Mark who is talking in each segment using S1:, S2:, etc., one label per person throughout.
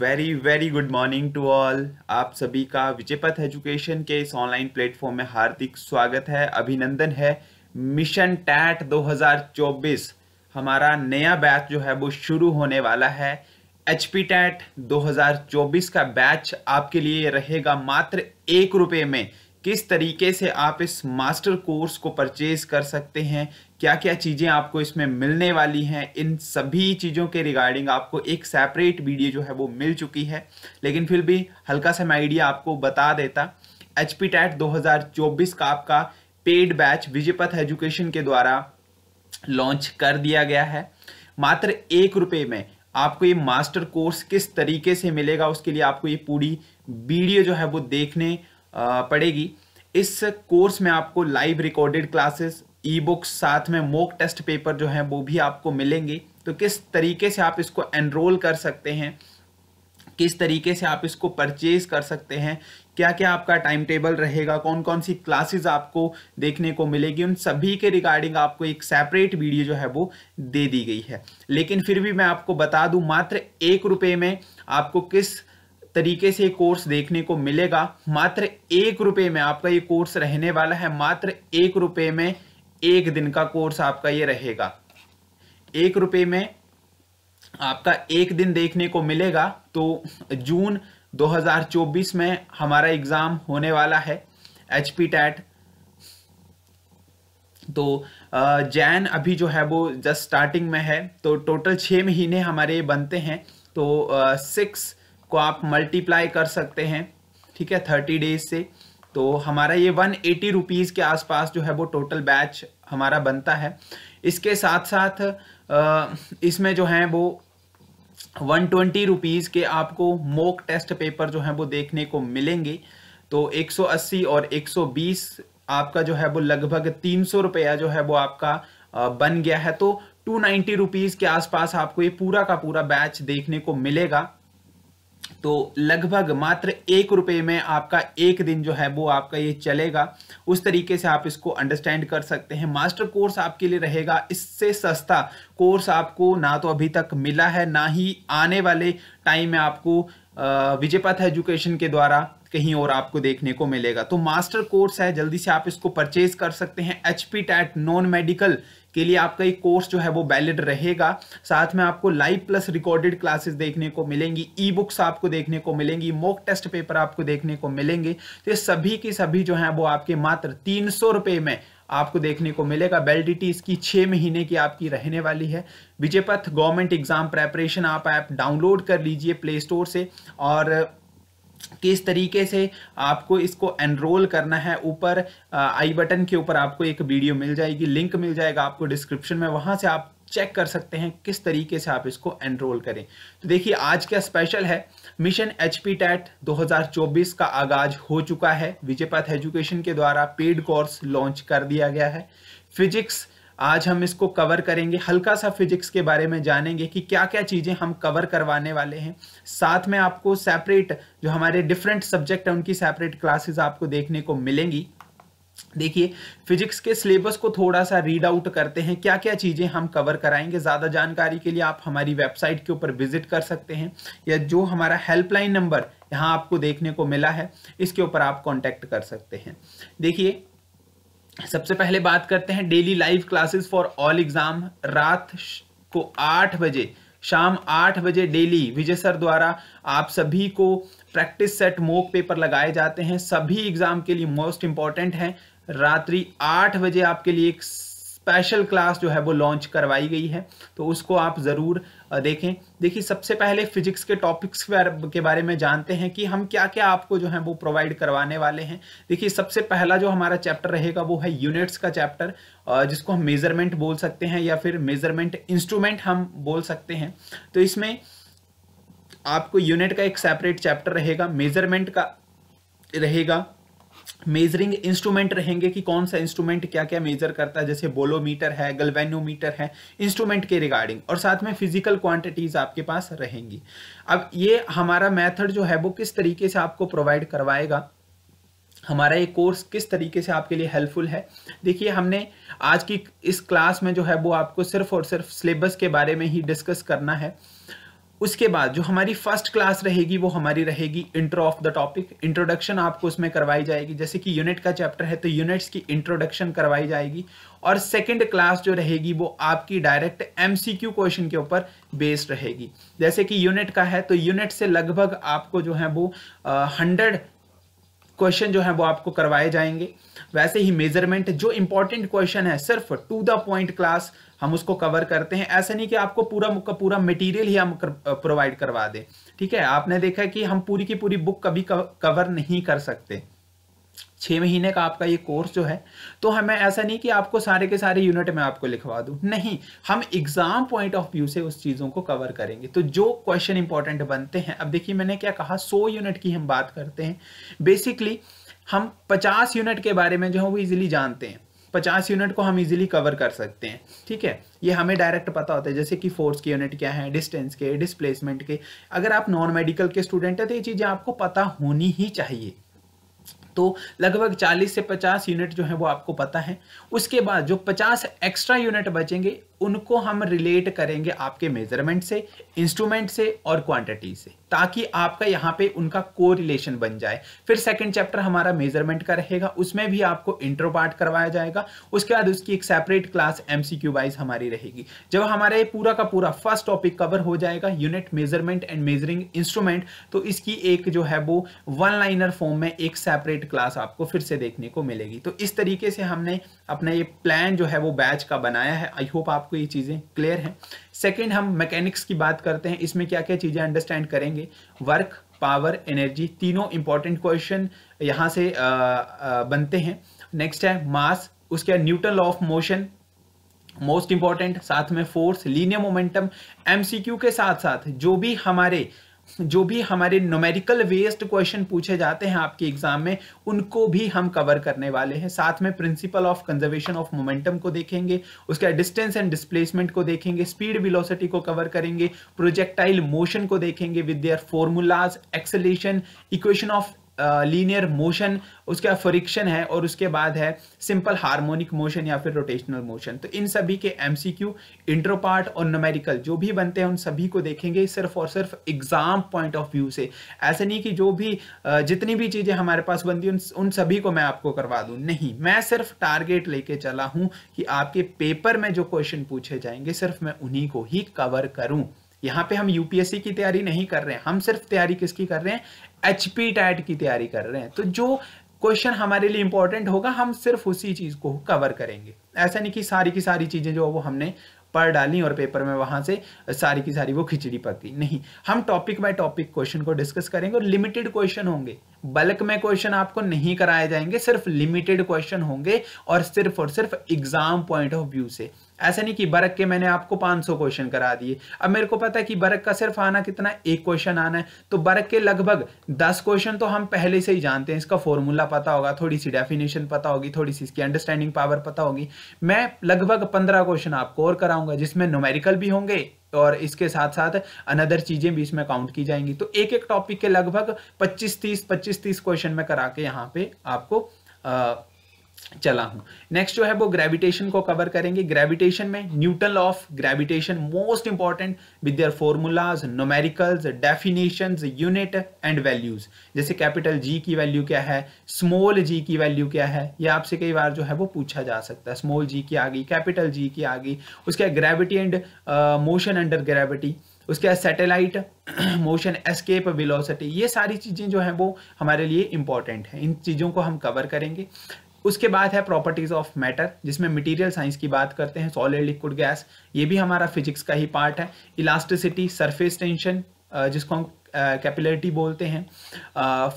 S1: very very good morning to all आप सभी का विजयपथ एजुकेशन के इस ऑनलाइन प्लेटफॉर्म में हार्दिक स्वागत है अभिनंदन है मिशन टैट 2024 हमारा नया बैच जो है वो शुरू होने वाला है एच पी टैट दो का बैच आपके लिए रहेगा मात्र एक रुपये में किस तरीके से आप इस मास्टर कोर्स को परचेज कर सकते हैं क्या क्या चीज़ें आपको इसमें मिलने वाली हैं इन सभी चीज़ों के रिगार्डिंग आपको एक सेपरेट वीडियो जो है वो मिल चुकी है लेकिन फिर भी हल्का सा मैं आइडिया आपको बता देता एच पी टैट दो का आपका पेड बैच विजयपथ एजुकेशन के द्वारा लॉन्च कर दिया गया है मात्र एक रुपये में आपको ये मास्टर कोर्स किस तरीके से मिलेगा उसके लिए आपको ये पूरी वीडियो जो है वो देखने पड़ेगी इस कोर्स में आपको live recorded classes E books साथ में मोक टेस्ट पेपर जो हैं वो भी आपको मिलेंगे तो किस तरीके से आप इसको एनरोल कर सकते हैं किस तरीके से आप इसको परचेज कर सकते हैं क्या क्या आपका टाइम टेबल रहेगा कौन कौन सी क्लासेस आपको देखने को मिलेगी उन सभी के रिगार्डिंग आपको एक सेपरेट वीडियो जो है वो दे दी गई है लेकिन फिर भी मैं आपको बता दूं मात्र एक रुपये में आपको किस तरीके से कोर्स देखने को मिलेगा मात्र एक रुपये में आपका ये कोर्स रहने वाला है मात्र एक रुपये में एक दिन का कोर्स आपका ये रहेगा एक रुपये में आपका एक दिन देखने को मिलेगा तो जून 2024 में हमारा एग्ज़ाम होने वाला है एच पी टैट तो जैन अभी जो है वो जस्ट स्टार्टिंग में है तो टोटल छः महीने हमारे बनते हैं तो सिक्स को आप मल्टीप्लाई कर सकते हैं ठीक है थर्टी डेज से तो हमारा ये वन एटी रुपीज़ के आसपास जो है वो टोटल बैच हमारा बनता है इसके साथ साथ इसमें जो है वो वन ट्वेंटी रुपीज़ के आपको मोक टेस्ट पेपर जो है वो देखने को मिलेंगे तो 180 और 120 आपका जो है वो लगभग तीन सौ रुपया जो है वो आपका बन गया है तो टू नाइन्टी रुपीज़ के आसपास आपको ये पूरा का पूरा बैच देखने को मिलेगा तो लगभग मात्र एक रुपये में आपका एक दिन जो है वो आपका ये चलेगा उस तरीके से आप इसको अंडरस्टैंड कर सकते हैं मास्टर कोर्स आपके लिए रहेगा इससे सस्ता कोर्स आपको ना तो अभी तक मिला है ना ही आने वाले टाइम में आपको विजयपथ एजुकेशन के द्वारा कहीं और आपको देखने को मिलेगा तो मास्टर कोर्स है जल्दी से आप इसको परचेज कर सकते हैं H P TET non medical के लिए आपका ये कोर्स जो है वो वैलिड रहेगा साथ में आपको लाइव प्लस रिकॉर्डेड क्लासेस देखने को मिलेंगी ई बुक्स आपको देखने को मिलेंगी मॉक टेस्ट पेपर आपको देखने को मिलेंगे तो ये सभी की सभी जो है वो आपके मात्र तीन सौ में आपको देखने को मिलेगा वेलिडिटी इसकी छह महीने की आपकी रहने वाली है विजयपथ गवर्नमेंट एग्जाम प्रेपरेशन आप ऐप डाउनलोड कर लीजिए प्ले स्टोर से और किस तरीके से आपको इसको एनरोल करना है ऊपर आई बटन के ऊपर आपको एक वीडियो मिल जाएगी लिंक मिल जाएगा आपको डिस्क्रिप्शन में वहां से आप चेक कर सकते हैं किस तरीके से आप इसको एनरोल करें तो देखिए आज क्या स्पेशल है मिशन एच पी टैट दो का आगाज हो चुका है विजयपाथ एजुकेशन के द्वारा पेड कोर्स लॉन्च कर दिया गया है फिजिक्स आज हम इसको कवर करेंगे हल्का सा फिजिक्स के बारे में जानेंगे कि क्या क्या चीज़ें हम कवर करवाने वाले हैं साथ में आपको सेपरेट जो हमारे डिफरेंट सब्जेक्ट हैं उनकी सेपरेट क्लासेस आपको देखने को मिलेंगी देखिए फिजिक्स के सिलेबस को थोड़ा सा रीड आउट करते हैं क्या क्या चीज़ें हम कवर कराएंगे ज़्यादा जानकारी के लिए आप हमारी वेबसाइट के ऊपर विजिट कर सकते हैं या जो हमारा हेल्पलाइन नंबर यहाँ आपको देखने को मिला है इसके ऊपर आप कांटेक्ट कर सकते हैं देखिए सबसे पहले बात करते हैं daily live classes for all exam रात को आठ बजे शाम आठ बजे डेली विजय सर द्वारा आप सभी को प्रैक्टिस सेट मोक पेपर लगाए जाते हैं सभी एग्जाम के लिए मोस्ट इंपॉर्टेंट है रात्रि आठ बजे आपके लिए एक स्पेशल क्लास जो है वो लॉन्च करवाई गई है तो उसको आप ज़रूर देखें देखिए सबसे पहले फिजिक्स के टॉपिक्स के बारे में जानते हैं कि हम क्या क्या आपको जो है वो प्रोवाइड करवाने वाले हैं देखिए सबसे पहला जो हमारा चैप्टर रहेगा वो है यूनिट्स का चैप्टर जिसको हम मेजरमेंट बोल सकते हैं या फिर मेजरमेंट इंस्ट्रूमेंट हम बोल सकते हैं तो इसमें आपको यूनिट का एक सेपरेट चैप्टर रहेगा मेजरमेंट का रहेगा मेजरिंग इंस्ट्रूमेंट रहेंगे कि कौन सा इंस्ट्रूमेंट क्या क्या मेजर करता है जैसे बोलोमीटर है गल्वेनोमीटर है इंस्ट्रूमेंट के रिगार्डिंग और साथ में फिजिकल क्वांटिटीज आपके पास रहेंगी अब ये हमारा मेथड जो है वो किस तरीके से आपको प्रोवाइड करवाएगा हमारा ये कोर्स किस तरीके से आपके लिए हेल्पफुल है देखिए हमने आज की इस क्लास में जो है वो आपको सिर्फ और सिर्फ सिलेबस के बारे में ही डिस्कस करना है उसके बाद जो हमारी फर्स्ट क्लास रहेगी वो हमारी रहेगी intro of the topic introduction आपको उसमें करवाई जाएगी जैसे कि यूनिट का चैप्टर है तो यूनिट्स की इंट्रोडक्शन करवाई जाएगी और सेकंड क्लास जो रहेगी वो आपकी डायरेक्ट एमसीक्यू क्वेश्चन के ऊपर बेस्ड रहेगी जैसे कि यूनिट का है तो यूनिट से लगभग आपको जो है वो हंड्रेड क्वेश्चन जो है वो आपको करवाए जाएंगे वैसे ही मेजरमेंट जो इंपॉर्टेंट क्वेश्चन है सिर्फ टू द पॉइंट क्लास हम उसको कवर करते हैं ऐसा नहीं कि आपको पूरा का पूरा मटेरियल ही हम कर, प्रोवाइड करवा दें ठीक है आपने देखा कि हम पूरी की पूरी बुक कभी कवर नहीं कर सकते छः महीने का आपका ये कोर्स जो है तो हमें ऐसा नहीं कि आपको सारे के सारे यूनिट में आपको लिखवा दूँ नहीं हम एग्ज़ाम पॉइंट ऑफ व्यू से उस चीज़ों को कवर करेंगे तो जो क्वेश्चन इंपॉर्टेंट बनते हैं अब देखिए मैंने क्या कहा सौ यूनिट की हम बात करते हैं बेसिकली हम पचास यूनिट के बारे में जो है वो ईजिली जानते हैं पचास यूनिट को हम इजीली कवर कर सकते हैं ठीक है ये हमें डायरेक्ट पता होता है जैसे कि फोर्स की यूनिट क्या है डिस्टेंस के डिस्प्लेसमेंट के अगर आप नॉन मेडिकल के स्टूडेंट हैं तो ये चीज़ें आपको पता होनी ही चाहिए तो लगभग 40 से 50 यूनिट जो है वो आपको पता है उसके बाद जो 50 एक्स्ट्रा यूनिट बचेंगे उनको हम रिलेट करेंगे आपके मेजरमेंट से इंस्ट्रूमेंट से और क्वांटिटी से ताकि आपका यहाँ पे उनका को रिलेशन बन जाए फिर सेकंड चैप्टर हमारा मेजरमेंट का रहेगा उसमें भी आपको इंट्रो पार्ट करवाया जाएगा उसके बाद उसकी एक सेपरेट क्लास एमसीक्यू वाइज हमारी रहेगी जब हमारा ये पूरा का पूरा फर्स्ट टॉपिक कवर हो जाएगा unit measurement and measuring instrument तो इसकी एक जो है वो वन लाइनर फॉर्म में एक सेपरेट क्लास आपको फिर से देखने को मिलेगी तो इस तरीके से हमने अपना ये प्लान जो है वो बैच का बनाया है आई होप आप आपको ये चीज़ें क्लियर हैं सेकेंड हम मैकेनिक्स की बात करते हैं इसमें क्या क्या चीज़ें अंडरस्टैंड करेंगे वर्क पावर एनर्जी तीनों इंपॉर्टेंट क्वेश्चन यहाँ से आ, आ, बनते हैं नेक्स्ट है मास उसके बाद Newton law of motion most important साथ में फोर्स लीनियर मोमेंटम एमसीक्यू के साथ साथ जो भी हमारे जो भी हमारे नोमेरिकल वेस्ट क्वेश्चन पूछे जाते हैं आपके एग्जाम में उनको भी हम कवर करने वाले हैं साथ में principle of conservation of momentum को देखेंगे उसके डिस्टेंस एंड डिस्प्लेसमेंट को देखेंगे स्पीड विलोसिटी को कवर करेंगे प्रोजेक्टाइल मोशन को देखेंगे with their formulas acceleration equation of linear motion उसका फ्रिक्शन है और उसके बाद है सिंपल हार्मोनिक मोशन या फिर रोटेशनल मोशन तो इन सभी के एमसीक्यू इंट्रो पार्ट और नोमेरिकल जो भी बनते हैं उन सभी को देखेंगे सिर्फ और सिर्फ एग्जाम पॉइंट ऑफ व्यू से ऐसे नहीं कि जो भी जितनी भी चीज़ें हमारे पास बनती उन, उन सभी को मैं आपको करवा दूँ नहीं मैं सिर्फ टारगेट लेके चला हूँ कि आपके पेपर में जो क्वेश्चन पूछे जाएंगे सिर्फ मैं उन्हीं को ही कवर करूँ यहाँ पे हम यूपीएससी की तैयारी नहीं कर रहे हैं हम सिर्फ तैयारी किसकी कर रहे हैं एच पी टैट की तैयारी कर रहे हैं तो जो क्वेश्चन हमारे लिए इंपॉर्टेंट होगा हम सिर्फ उसी चीज़ को कवर करेंगे ऐसा नहीं कि सारी की सारी चीज़ें जो वो हमने पढ़ डाली और पेपर में वहां से सारी की सारी वो खिचड़ी पक गई नहीं हम टॉपिक बाय टॉपिक क्वेश्चन को डिस्कस करेंगे और लिमिटेड क्वेश्चन होंगे बल्क में क्वेश्चन आपको नहीं कराए जाएंगे सिर्फ लिमिटेड क्वेश्चन होंगे और सिर्फ और सिर्फ एग्जाम पॉइंट ऑफ व्यू से ऐसा नहीं कि बर्क के मैंने आपको 500 क्वेश्चन करा दिए अब मेरे को पता है कि बर्क का सिर्फ आना कितना एक क्वेश्चन आना है तो बर्क के लगभग 10 क्वेश्चन तो हम पहले से ही जानते हैं इसका फॉर्मूला पता होगा थोड़ी सी डेफिनेशन पता होगी थोड़ी सी इसकी अंडरस्टैंडिंग पावर पता होगी मैं लगभग पंद्रह क्वेश्चन आपको और कराऊंगा जिसमें नोमेरिकल भी होंगे और इसके साथ साथ अनदर चीजें भी इसमें काउंट की जाएंगी तो एक एक टॉपिक के लगभग 25 30 25 30 क्वेश्चन में करा के यहाँ पे आपको चला हूं नेक्स्ट जो है वो ग्रेविटेशन को कवर करेंगे ग्रेविटेशन में Newton law of gravitation most important with their formulas numericals definition unit and values जैसे कैपिटल जी की वैल्यू क्या है स्मॉल जी की वैल्यू क्या है ये आपसे कई बार जो है वो पूछा जा सकता है स्मॉल जी की आ गई कैपिटल जी की आ गई उसके gravity and motion under gravity उसके बाद सेटेलाइट मोशन एस्केप वेलोसिटी ये सारी चीज़ें जो हैं वो हमारे लिए इंपॉर्टेंट हैं इन चीज़ों को हम कवर करेंगे उसके बाद है प्रॉपर्टीज ऑफ मैटर जिसमें मटेरियल साइंस की बात करते हैं सॉलिड लिक्विड गैस ये भी हमारा फिजिक्स का ही पार्ट है इलास्टिसिटी सरफेस टेंशन जिसको हम कैपिलरिटी बोलते हैं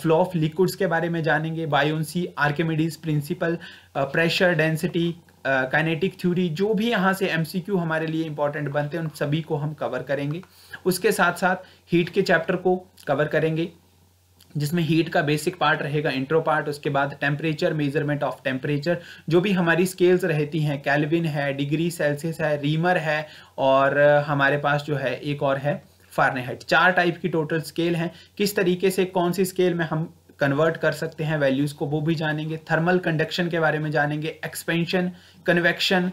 S1: फ्लो ऑफ लिक्विड्स के बारे में जानेंगे buoyancy Archimedes principle pressure density kinetic theory जो भी यहाँ से एमसीक्यू हमारे लिए इंपॉर्टेंट बनते हैं उन सभी को हम कवर करेंगे उसके साथ साथ हीट के चैप्टर को कवर करेंगे जिसमें हीट का बेसिक पार्ट रहेगा इंट्रो पार्ट उसके बाद टेम्परेचर मेजरमेंट ऑफ टेम्परेचर जो भी हमारी स्केल्स रहती हैं कैलविन है डिग्री सेल्सियस है रीमर है और हमारे पास जो है एक और है फारनेहाइट चार टाइप की टोटल स्केल हैं किस तरीके से कौन सी स्केल में हम कन्वर्ट कर सकते हैं वैल्यूज़ को वो भी जानेंगे थर्मल कंडक्शन के बारे में जानेंगे expansion convection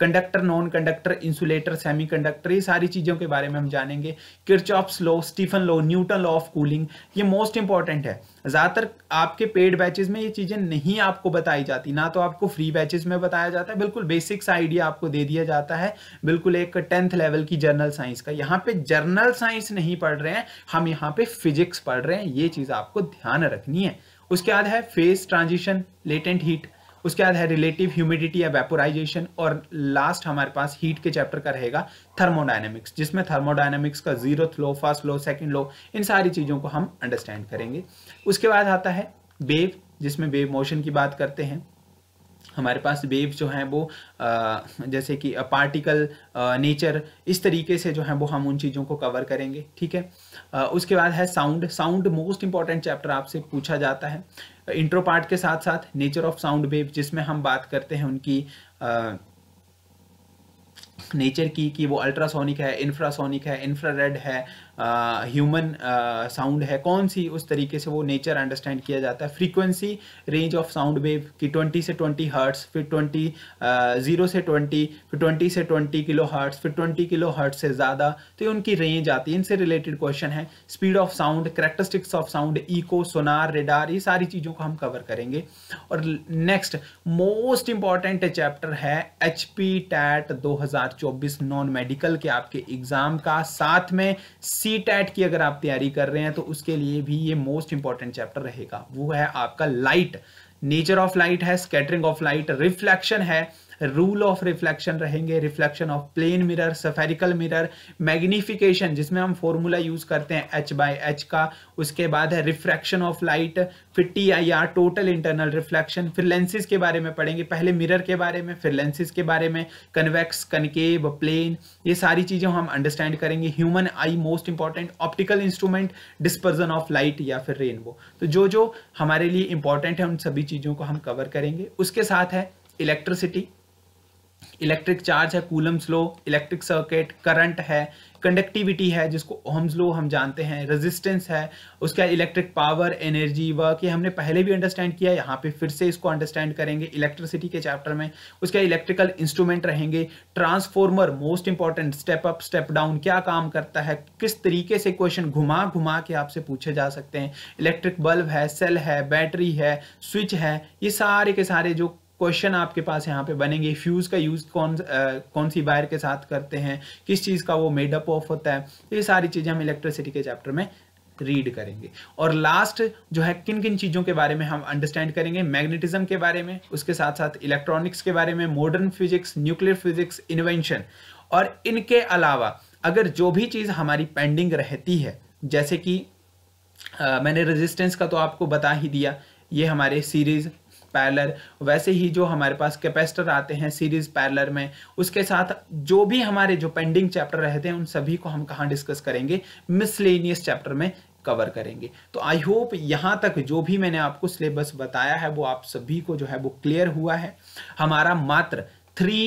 S1: conductor non conductor insulator semiconductor ये सारी चीज़ों के बारे में हम जानेंगे Kirchhoff's law Stefan law Newton law of cooling ये मोस्ट इंपॉर्टेंट है ज़्यादातर आपके पेड बैचेस में ये चीज़ें नहीं आपको बताई जाती ना तो आपको फ्री बैचेस में बताया जाता है बिल्कुल बेसिक्स आइडिया आपको दे दिया जाता है बिल्कुल एक टेंथ लेवल की जर्नल साइंस का यहाँ पे जर्नल साइंस नहीं पढ़ रहे हैं हम यहाँ पे फिजिक्स पढ़ रहे हैं ये चीज़ आपको ध्यान रखनी है उसके बाद है फेस ट्रांजिशन लेटेंट हीट उसके बाद है रिलेटिव ह्यूमिडिटी या वेपोराइजेशन और लास्ट हमारे पास हीट के चैप्टर का रहेगा थर्मोडाइनमिक्स जिसमें थर्मोडाइनमिक्स का zero law first law second law इन सारी चीज़ों को हम अंडरस्टैंड करेंगे उसके बाद आता है वेव जिसमें वेव मोशन की बात करते हैं हमारे पास वेव जो है वो जैसे कि पार्टिकल नेचर इस तरीके से जो है वो हम उन चीज़ों को कवर करेंगे ठीक है उसके बाद है sound sound most important chapter आपसे पूछा जाता है इंट्रो पार्ट के साथ साथ नेचर ऑफ साउंड वेव जिसमें हम बात करते हैं उनकी नेचर की कि वो अल्ट्रासोनिक है इंफ्रासोनिक है इंफ्रारेड है ह्यूमन साउंड है कौन सी उस तरीके से वो नेचर अंडरस्टैंड किया जाता है frequency range of sound wave की ट्वेंटी से ट्वेंटी हर्ट्स फिर ट्वेंटी ज़ीरो से ट्वेंटी फिर ट्वेंटी से ट्वेंटी किलो हर्ट्स फिर ट्वेंटी किलो हर्ट्स से ज़्यादा तो ये उनकी रेंज आती है इनसे रिलेटेड क्वेश्चन है speed of sound characteristics of sound echo sonar radar ये सारी चीज़ों को हम कवर करेंगे और नेक्स्ट मोस्ट इंपॉर्टेंट चैप्टर है एच पी टैट दो नॉन मेडिकल के आपके एग्जाम का साथ में सी सी टैट की अगर आप तैयारी कर रहे हैं तो उसके लिए भी ये मोस्ट इंपॉर्टेंट चैप्टर रहेगा वो है आपका लाइट नेचर ऑफ लाइट है स्कैटरिंग ऑफ लाइट रिफ्लेक्शन है रूल ऑफ रिफ्लेक्शन रहेंगे reflection of plane mirror spherical mirror magnification जिसमें हम फॉर्मूला यूज करते हैं एच बाय एच का उसके बाद है रिफ्रैक्शन ऑफ लाइट फिर T I R total internal reflection फिर लेंसेज के बारे में पढ़ेंगे पहले मिरर के बारे में फिर लेंसेज के बारे में कन्वेक्स कनकेव प्लेन ये सारी चीज़ें हम अंडरस्टैंड करेंगे human eye most important optical instrument dispersion of light या फिर रेनबो तो जो जो हमारे लिए इंपॉर्टेंट है उन सभी चीज़ों को हम कवर करेंगे उसके साथ है इलेक्ट्रिसिटी इलेक्ट्रिक चार्ज है Coulomb's law electric circuit current है कंडक्टिविटी है जिसको ओम्स लो हम जानते हैं रेजिस्टेंस है बाद इलेक्ट्रिक पावर एनर्जी वर्क ये हमने पहले भी अंडरस्टैंड किया यहाँ पे फिर से इसको अंडरस्टैंड करेंगे इलेक्ट्रिसिटी के चैप्टर में बाद इलेक्ट्रिकल इंस्ट्रूमेंट रहेंगे transformer most important step up step down क्या काम करता है किस तरीके से क्वेश्चन घुमा घुमा के आपसे पूछे जा सकते हैं इलेक्ट्रिक बल्ब है सेल है बैटरी है स्विच है ये सारे के सारे जो क्वेश्चन आपके पास यहाँ पे बनेंगे फ्यूज़ का यूज़ कौन आ, कौन सी वायर के साथ करते हैं किस चीज़ का वो मेड अप ऑफ होता है तो ये सारी चीज़ें हम इलेक्ट्रिसिटी के चैप्टर में रीड करेंगे और लास्ट जो है किन किन चीज़ों के बारे में हम अंडरस्टैंड करेंगे मैग्नेटिज्म के बारे में उसके साथ साथ इलेक्ट्रॉनिक्स के बारे में modern physics nuclear physics invention और इनके अलावा अगर जो भी चीज़ हमारी पेंडिंग रहती है जैसे कि आ, मैंने रेजिस्टेंस का तो आपको बता ही दिया ये हमारे सीरीज़ पैरलर वैसे ही जो हमारे पास कैपेसिटर आते हैं सीरीज पैरलर में उसके साथ जो भी हमारे जो पेंडिंग चैप्टर रहते हैं उन सभी को हम कहाँ डिस्कस करेंगे मिसलेनियस चैप्टर में कवर करेंगे तो आई होप यहाँ तक जो भी मैंने आपको सिलेबस बताया है वो आप सभी को जो है वो क्लियर हुआ है हमारा मात्र थ्री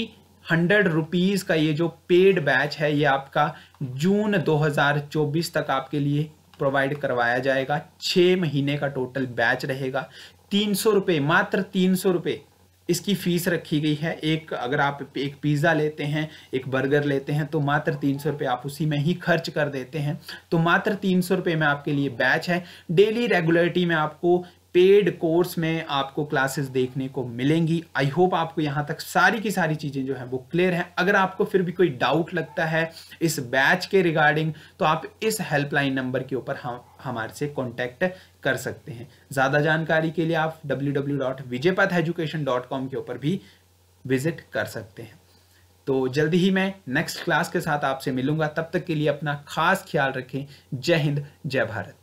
S1: हंड्रेड रुपीज़ का ये जो पेड बैच है ये आपका जून 2024 तक आपके लिए प्रोवाइड करवाया जाएगा छः महीने का टोटल बैच रहेगा तीन सौ रुपये मात्र तीन सौ रुपये इसकी फीस रखी गई है एक अगर आप एक पिज़्ज़ा लेते हैं एक बर्गर लेते हैं तो मात्र तीन सौ रुपये आप उसी में ही खर्च कर देते हैं तो मात्र तीन सौ रुपये में आपके लिए बैच है डेली रेगुलरिटी में आपको पेड कोर्स में आपको क्लासेस देखने को मिलेंगी आई होप आपको यहाँ तक सारी की सारी चीज़ें जो हैं वो क्लियर हैं अगर आपको फिर भी कोई डाउट लगता है इस बैच के रिगार्डिंग तो आप इस हेल्पलाइन नंबर के ऊपर हम हमारे से कॉन्टैक्ट कर सकते हैं ज़्यादा जानकारी के लिए आप डब्ल्यू के ऊपर भी विजिट कर सकते हैं तो जल्दी ही मैं नेक्स्ट क्लास के साथ आपसे मिलूंगा तब तक के लिए अपना खास ख्याल रखें जय हिंद जय भारत